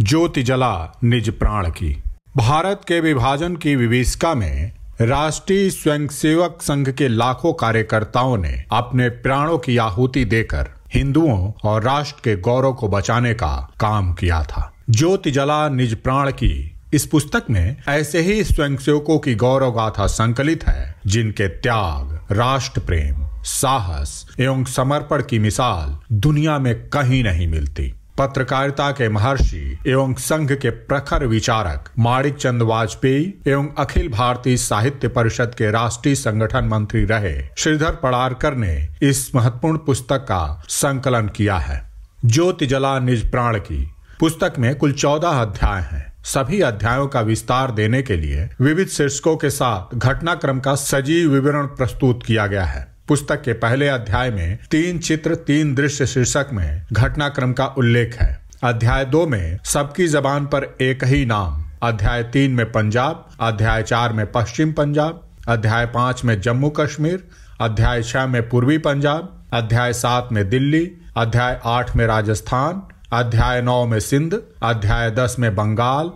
ज्योति जला निज प्राण की भारत के विभाजन की विभिषिका में राष्ट्रीय स्वयंसेवक संघ के लाखों कार्यकर्ताओं ने अपने प्राणों की आहुति देकर हिंदुओं और राष्ट्र के गौरव को बचाने का काम किया था ज्योति जला निज प्राण की इस पुस्तक में ऐसे ही स्वयंसेवकों की गौरव गाथा संकलित है जिनके त्याग राष्ट्र प्रेम साहस एवं समर्पण की मिसाल दुनिया में कहीं नहीं मिलती पत्रकारिता के महर्षि एवं संघ के प्रखर विचारक माणिक चंद वाजपेयी एवं अखिल भारतीय साहित्य परिषद के राष्ट्रीय संगठन मंत्री रहे श्रीधर पड़ारकर ने इस महत्वपूर्ण पुस्तक का संकलन किया है ज्योति जला निज प्राण की पुस्तक में कुल चौदह अध्याय हैं सभी अध्यायों का विस्तार देने के लिए विविध शीर्षकों के साथ घटनाक्रम का सजीव विवरण प्रस्तुत किया गया है पुस्तक के पहले अध्याय में तीन चित्र तीन दृश्य शीर्षक में घटनाक्रम का उल्लेख है अध्याय दो में सबकी जबान पर एक ही नाम अध्याय तीन में पंजाब अध्याय चार में पश्चिम पंजाब अध्याय पांच में जम्मू कश्मीर अध्याय छह में पूर्वी पंजाब अध्याय सात में दिल्ली अध्याय आठ में राजस्थान अध्याय नौ में सिंध अध्याय दस में बंगाल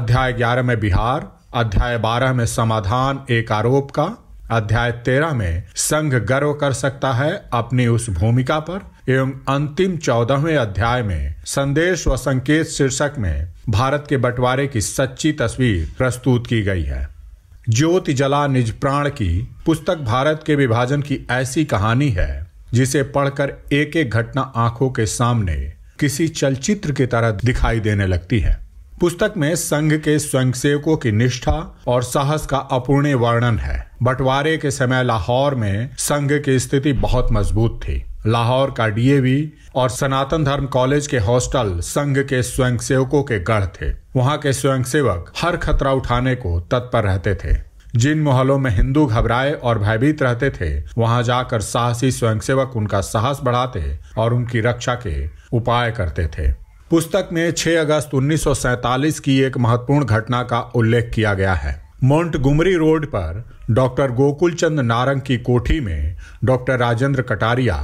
अध्याय ग्यारह में बिहार अध्याय बारह में समाधान एक आरोप का अध्याय तेरह में संघ गर्व कर सकता है अपनी उस भूमिका पर एवं अंतिम चौदहवें अध्याय में संदेश व संकेत शीर्षक में भारत के बंटवारे की सच्ची तस्वीर प्रस्तुत की गई है ज्योति जला निज प्राण की पुस्तक भारत के विभाजन की ऐसी कहानी है जिसे पढ़कर एक एक घटना आंखों के सामने किसी चलचित्र की तरह दिखाई देने लगती है पुस्तक में संघ के स्वयंसेवकों की निष्ठा और साहस का अपूर्ण वर्णन है बंटवारे के समय लाहौर में संघ की स्थिति बहुत मजबूत थी लाहौर का डीएवी और सनातन धर्म कॉलेज के हॉस्टल संघ के स्वयंसेवकों के गढ़ थे वहां के स्वयंसेवक हर खतरा उठाने को तत्पर रहते थे जिन मोहल्लों में हिंदू घबराए और भयभीत रहते थे वहां जाकर साहसी स्वयंसेवक उनका साहस बढ़ाते और उनकी रक्षा के उपाय करते थे पुस्तक में 6 अगस्त 1947 की एक महत्वपूर्ण घटना का उल्लेख किया गया है गुमरी रोड पर डॉक्टर गोकुल चंद नारंग की कोठी में डॉक्टर राजेंद्र कटारिया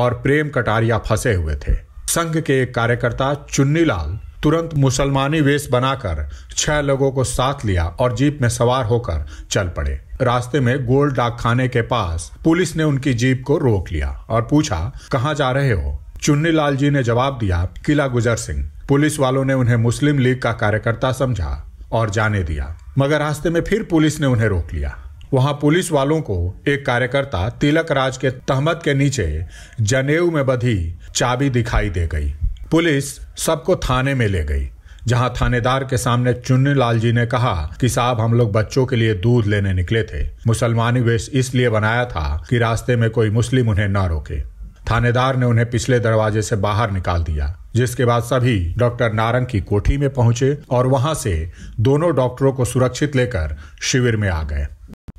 और प्रेम कटारिया फंसे हुए थे संघ के एक कार्यकर्ता चुन्नीलाल तुरंत मुसलमानी वेश बनाकर छह लोगों को साथ लिया और जीप में सवार होकर चल पड़े रास्ते में गोल डाक खाने के पास पुलिस ने उनकी जीप को रोक लिया और पूछा कहाँ जा रहे हो चुन्नीलाल जी ने जवाब दिया किला गुजर सिंह पुलिस वालों ने उन्हें मुस्लिम लीग का कार्यकर्ता समझा और जाने दिया मगर रास्ते में फिर पुलिस ने उन्हें रोक लिया वहां पुलिस वालों को एक कार्यकर्ता तिलक राज के तहमत के नीचे जनेऊ में बधी चाबी दिखाई दे गई पुलिस सबको थाने में ले गई जहां थानेदार के सामने चुन्नी लाल जी ने कहा कि साहब हम लोग बच्चों के लिए दूध लेने निकले थे मुसलमानी वेश इसलिए बनाया था कि रास्ते में कोई मुस्लिम उन्हें न रोके थानेदार ने उन्हें पिछले दरवाजे से बाहर निकाल दिया जिसके बाद सभी डॉक्टर नारंग की कोठी में पहुंचे और वहां से दोनों डॉक्टरों को सुरक्षित लेकर शिविर में आ गए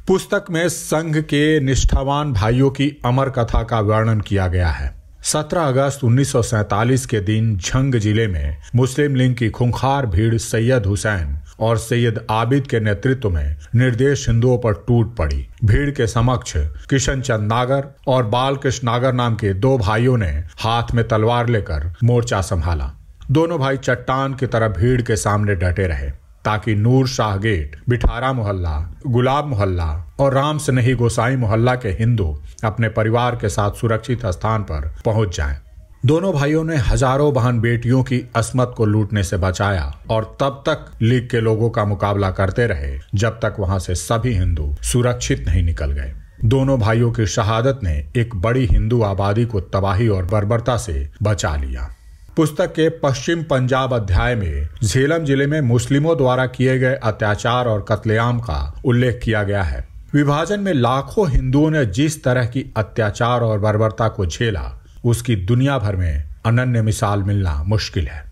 पुस्तक में संघ के निष्ठावान भाइयों की अमर कथा का वर्णन किया गया है 17 अगस्त 1947 के दिन झंग जिले में मुस्लिम लीग की खुंखार भीड़ सैयद हुसैन और सैयद आबिद के नेतृत्व में निर्देश हिंदुओं पर टूट पड़ी भीड़ के समक्ष किशन चंद नागर और बालकृष्ण नागर नाम के दो भाइयों ने हाथ में तलवार लेकर मोर्चा संभाला दोनों भाई चट्टान की तरह भीड़ के सामने डटे रहे ताकि नूर शाह गेट बिठारा मोहल्ला गुलाब मोहल्ला और राम स्नेही गोसाई मोहल्ला के हिंदू अपने परिवार के साथ सुरक्षित स्थान पर पहुंच जाएं। दोनों भाइयों ने हजारों बहन बेटियों की असमत को लूटने से बचाया और तब तक लीग के लोगों का मुकाबला करते रहे जब तक वहां से सभी हिंदू सुरक्षित नहीं निकल गए दोनों भाइयों की शहादत ने एक बड़ी हिंदू आबादी को तबाही और बर्बरता से बचा लिया पुस्तक के पश्चिम पंजाब अध्याय में झेलम जिले में मुस्लिमों द्वारा किए गए अत्याचार और कत्लेआम का उल्लेख किया गया है विभाजन में लाखों हिंदुओं ने जिस तरह की अत्याचार और बर्बरता को झेला उसकी दुनिया भर में अनन्य मिसाल मिलना मुश्किल है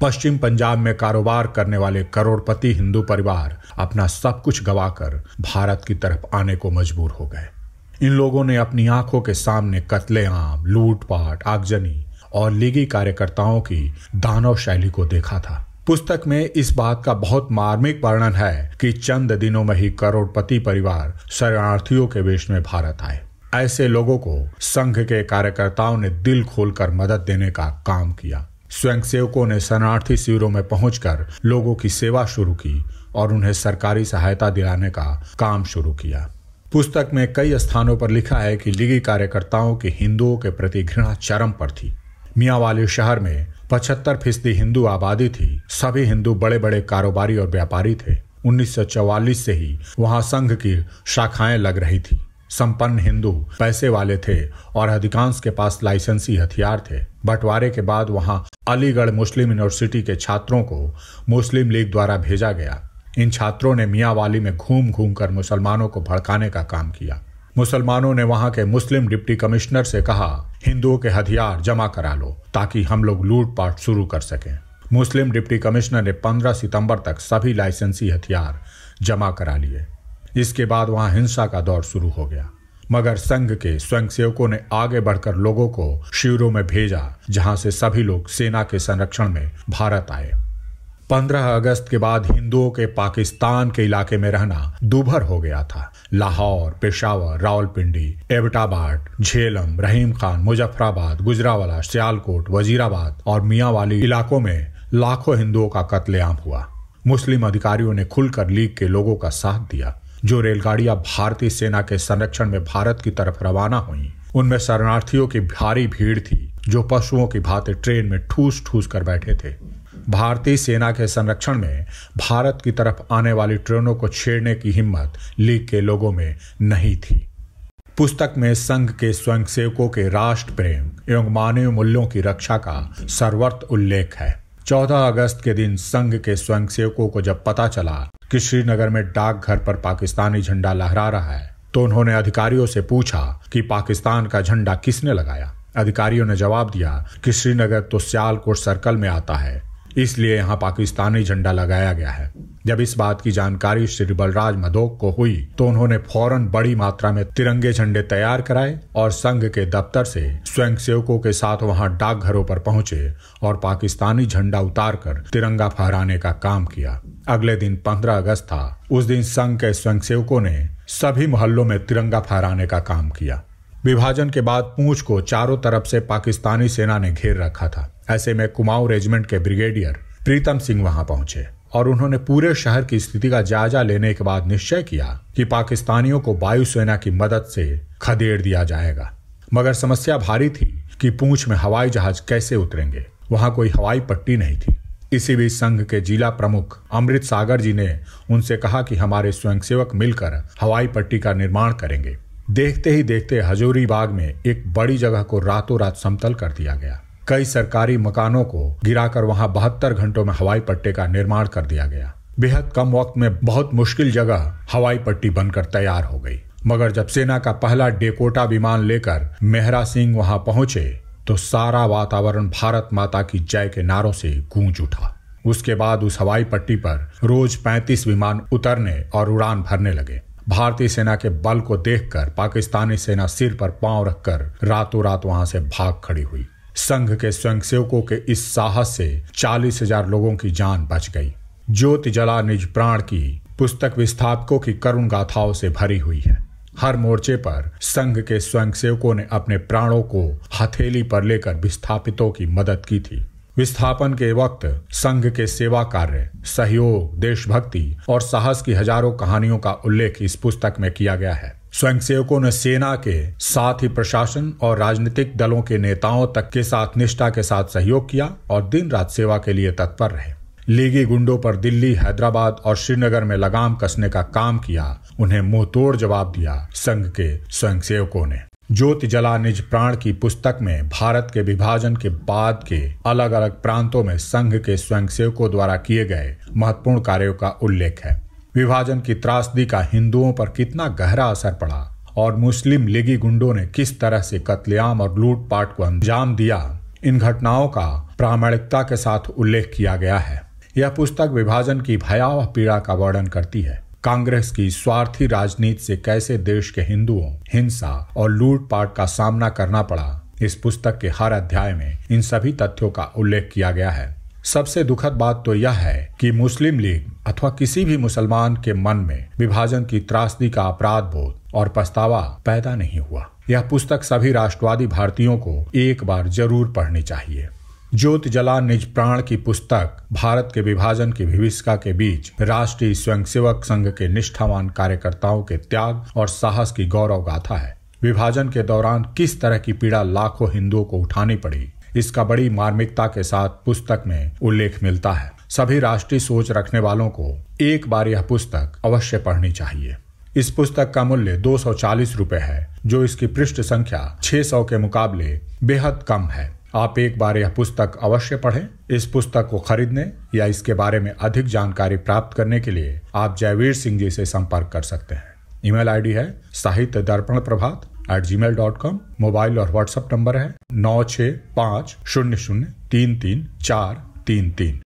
पश्चिम पंजाब में कारोबार करने वाले करोड़पति हिंदू परिवार अपना सब कुछ गवाकर भारत की तरफ आने को मजबूर हो गए इन लोगों ने अपनी आंखों के सामने कत्लेआम लूटपाट आगजनी और लीगी कार्यकर्ताओं की दानव शैली को देखा था पुस्तक में इस बात का बहुत मार्मिक वर्णन है कि चंद दिनों में ही करोड़पति परिवार शरणार्थियों के वेश में भारत आए ऐसे लोगों को संघ के कार्यकर्ताओं ने दिल खोलकर मदद देने का काम किया स्वयंसेवकों ने शरणार्थी शिविरों में पहुंचकर लोगों की सेवा शुरू की और उन्हें सरकारी सहायता दिलाने का काम शुरू किया पुस्तक में कई स्थानों पर लिखा है कि लीगी कार्यकर्ताओं की हिंदुओं के प्रति घृणा चरम पर थी मियाँ शहर में पचहत्तर फीसदी हिंदू आबादी थी सभी हिंदू बड़े बड़े कारोबारी और व्यापारी थे 1944 से ही वहां संघ की शाखाएं लग रही थी संपन्न हिंदू पैसे वाले थे और अधिकांश के पास लाइसेंसी हथियार थे बंटवारे के बाद वहां अलीगढ़ मुस्लिम यूनिवर्सिटी के छात्रों को मुस्लिम लीग द्वारा भेजा गया इन छात्रों ने मियावाली में घूम घूम कर मुसलमानों को भड़काने का काम किया मुसलमानों ने वहां के मुस्लिम डिप्टी कमिश्नर से कहा हिंदुओं के हथियार जमा करा लो ताकि हम लोग लूटपाट शुरू कर सकें मुस्लिम डिप्टी कमिश्नर ने 15 सितंबर तक सभी लाइसेंसी हथियार जमा करा लिए इसके बाद वहां हिंसा का दौर शुरू हो गया मगर संघ के स्वयंसेवकों ने आगे बढ़कर लोगों को शिविरों में भेजा जहां से सभी लोग सेना के संरक्षण में भारत आए 15 अगस्त के बाद हिंदुओं के पाकिस्तान के इलाके में रहना दुभर हो गया था लाहौर पेशावर रावलपिंडी एबटाबाद झेलम रहीम खान मुजफ्फराबाद गुजरावाला सियालकोट वजीराबाद और मियांवाली इलाकों में लाखों हिंदुओं का कत्लेआम हुआ मुस्लिम अधिकारियों ने खुलकर लीग के लोगों का साथ दिया जो रेलगाड़ियां भारतीय सेना के संरक्षण में भारत की तरफ रवाना हुई उनमें शरणार्थियों की भारी भीड़ थी जो पशुओं की भांति ट्रेन में ठूस ठूस कर बैठे थे भारतीय सेना के संरक्षण में भारत की तरफ आने वाली ट्रेनों को छेड़ने की हिम्मत लीग के लोगों में नहीं थी पुस्तक में संघ के स्वयंसेवकों के राष्ट्र प्रेम एवं मानवीय मूल्यों की रक्षा का सर्वत्र उल्लेख है 14 अगस्त के दिन संघ के स्वयंसेवकों को जब पता चला कि श्रीनगर में डाकघर पर पाकिस्तानी झंडा लहरा रहा है तो उन्होंने अधिकारियों से पूछा कि पाकिस्तान का झंडा किसने लगाया अधिकारियों ने जवाब दिया कि श्रीनगर तो सियालकोट सर्कल में आता है इसलिए यहाँ पाकिस्तानी झंडा लगाया गया है जब इस बात की जानकारी श्री बलराज मदोक को हुई तो उन्होंने फौरन बड़ी मात्रा में तिरंगे झंडे तैयार कराए और संघ के दफ्तर से स्वयं सेवकों के साथ वहां डाकघरों पर पहुंचे और पाकिस्तानी झंडा उतारकर तिरंगा फहराने का काम किया अगले दिन 15 अगस्त था उस दिन संघ के स्वयं सेवकों ने सभी मोहल्लों में तिरंगा फहराने का काम किया विभाजन के बाद पूंछ को चारों तरफ से पाकिस्तानी सेना ने घेर रखा था ऐसे में कुमाऊं रेजिमेंट के ब्रिगेडियर प्रीतम सिंह वहां पहुंचे और उन्होंने पूरे शहर की स्थिति का जायजा लेने के बाद निश्चय किया कि पाकिस्तानियों को वायुसेना की मदद से खदेड़ दिया जाएगा मगर समस्या भारी थी कि पूंछ में हवाई जहाज कैसे उतरेंगे वहां कोई हवाई पट्टी नहीं थी इसी बीच संघ के जिला प्रमुख अमृत सागर जी ने उनसे कहा कि हमारे स्वयंसेवक मिलकर हवाई पट्टी का निर्माण करेंगे देखते ही देखते हजूरी बाग में एक बड़ी जगह को रातों रात समतल कर दिया गया कई सरकारी मकानों को गिराकर वहां बहत्तर घंटों में हवाई पट्टे का निर्माण कर दिया गया बेहद कम वक्त में बहुत मुश्किल जगह हवाई पट्टी बनकर तैयार हो गई मगर जब सेना का पहला डेकोटा विमान लेकर मेहरा सिंह वहां पहुंचे तो सारा वातावरण भारत माता की जय के नारों से गूंज उठा उसके बाद उस हवाई पट्टी पर रोज 35 विमान उतरने और उड़ान भरने लगे भारतीय सेना के बल को देखकर पाकिस्तानी सेना सिर पर पांव रखकर रातों रात वहां से भाग खड़ी हुई संघ के स्वयंसेवकों के इस साहस से चालीस हजार लोगों की जान बच गई ज्योति जला निज प्राण की पुस्तक विस्थापकों की करुण गाथाओं से भरी हुई है हर मोर्चे पर संघ के स्वयंसेवकों ने अपने प्राणों को हथेली पर लेकर विस्थापितों की मदद की थी विस्थापन के वक्त संघ के सेवा कार्य सहयोग देशभक्ति और साहस की हजारों कहानियों का उल्लेख इस पुस्तक में किया गया है स्वयंसेवकों ने सेना के साथ ही प्रशासन और राजनीतिक दलों के नेताओं तक के साथ निष्ठा के साथ सहयोग किया और दिन रात सेवा के लिए तत्पर रहे लीगी गुंडों पर दिल्ली हैदराबाद और श्रीनगर में लगाम कसने का काम किया उन्हें मुंहतोड़ जवाब दिया संघ के स्वयंसेवकों ने ज्योति जला निज प्राण की पुस्तक में भारत के विभाजन के बाद के अलग अलग प्रांतों में संघ के स्वयंसेवकों द्वारा किए गए महत्वपूर्ण कार्यों का उल्लेख है विभाजन की त्रासदी का हिंदुओं पर कितना गहरा असर पड़ा और मुस्लिम लीगी गुंडों ने किस तरह से कत्लेआम और लूटपाट को अंजाम दिया इन घटनाओं का प्रामाणिकता के साथ उल्लेख किया गया है यह पुस्तक विभाजन की भयावह पीड़ा का वर्णन करती है कांग्रेस की स्वार्थी राजनीति से कैसे देश के हिंदुओं हिंसा और लूटपाट का सामना करना पड़ा इस पुस्तक के हर अध्याय में इन सभी तथ्यों का उल्लेख किया गया है सबसे दुखद बात तो यह है कि मुस्लिम लीग अथवा किसी भी मुसलमान के मन में विभाजन की त्रासदी का अपराध बोध और पछतावा पैदा नहीं हुआ यह पुस्तक सभी राष्ट्रवादी भारतीयों को एक बार जरूर पढ़नी चाहिए ज्योत जला निज प्राण की पुस्तक भारत के विभाजन की विभिषका के बीच राष्ट्रीय स्वयंसेवक संघ के निष्ठावान कार्यकर्ताओं के त्याग और साहस की गौरव गाथा है विभाजन के दौरान किस तरह की पीड़ा लाखों हिंदुओं को उठानी पड़ी इसका बड़ी मार्मिकता के साथ पुस्तक में उल्लेख मिलता है सभी राष्ट्रीय सोच रखने वालों को एक बार यह पुस्तक अवश्य पढ़नी चाहिए इस पुस्तक का मूल्य दो सौ है जो इसकी पृष्ठ संख्या 600 के मुकाबले बेहद कम है आप एक बार यह पुस्तक अवश्य पढ़ें इस पुस्तक को खरीदने या इसके बारे में अधिक जानकारी प्राप्त करने के लिए आप जयवीर सिंह जी से संपर्क कर सकते हैं ईमेल आईडी है Sahitya Darpan Prabhat at gmail dot com mobile और व्हाट्सएप नंबर है नौ छ पाँच शून्य शून्य तीन तीन चार तीन तीन